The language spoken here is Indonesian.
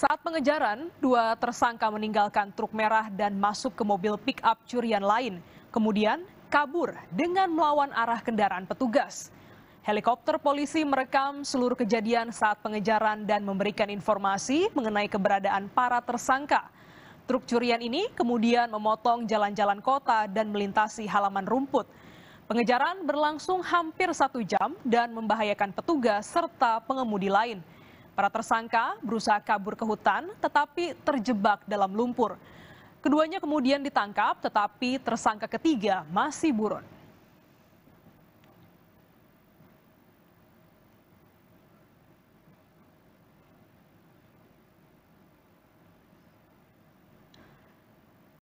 Saat pengejaran, dua tersangka meninggalkan truk merah dan masuk ke mobil pick-up curian lain. Kemudian kabur dengan melawan arah kendaraan petugas. Helikopter polisi merekam seluruh kejadian saat pengejaran dan memberikan informasi mengenai keberadaan para tersangka. Truk curian ini kemudian memotong jalan-jalan kota dan melintasi halaman rumput. Pengejaran berlangsung hampir satu jam dan membahayakan petugas serta pengemudi lain. Para tersangka berusaha kabur ke hutan tetapi terjebak dalam lumpur. Keduanya kemudian ditangkap tetapi tersangka ketiga masih buron.